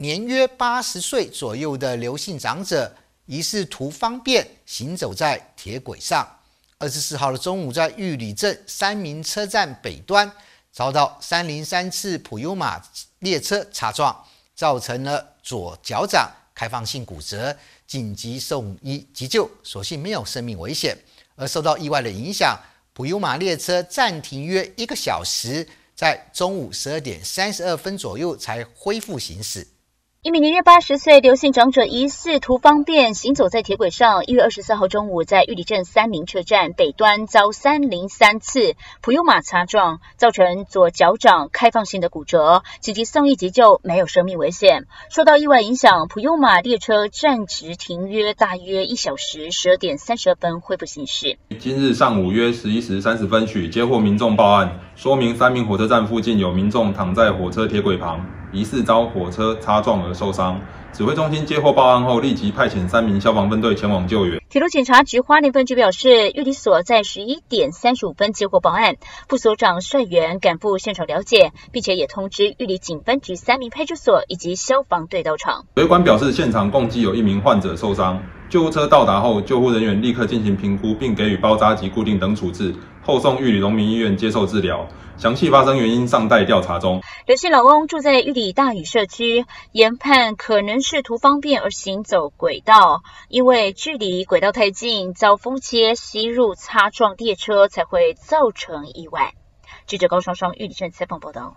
年约八十岁左右的刘姓长者，疑似图方便行走在铁轨上。二十四号的中午，在玉里镇三明车站北端，遭到三零三次普悠玛列车擦撞，造成了左脚掌开放性骨折，紧急送医急救，所幸没有生命危险。而受到意外的影响，普悠玛列车暂停约一个小时，在中午十二点三十二分左右才恢复行驶。一名年约八十岁刘姓长者疑似图方便行走在铁轨上，一月二十四号中午在玉里镇三明车站北端遭三零三次普悠马擦撞，造成左脚掌开放性的骨折，紧急送医急救，没有生命危险。受到意外影响，普悠马列车站直停约大约一小时，十二点三十二分恢复行驶。今日上午约十一时三十分许，接获民众报案，说明三明火车站附近有民众躺在火车铁轨旁。疑似遭火车擦撞而受伤，指挥中心接获报案后，立即派遣三名消防分队前往救援。铁路警察局花莲分局表示，玉里所在十一点三十五分接获报案，副所长率员赶赴现场了解，并且也通知玉里警分局三名派出所以及消防队到场。主管表示，现场共计有一名患者受伤，救护车到达后，救护人员立刻进行评估，并给予包扎及固定等处置。后送玉里荣民医院接受治疗，详细发生原因尚待调查中。刘姓老翁住在玉里大宇社区，研判可能是图方便而行走轨道，因为距离轨道太近，遭风切吸入擦撞列车才会造成意外。记者高双双玉里镇采访报道。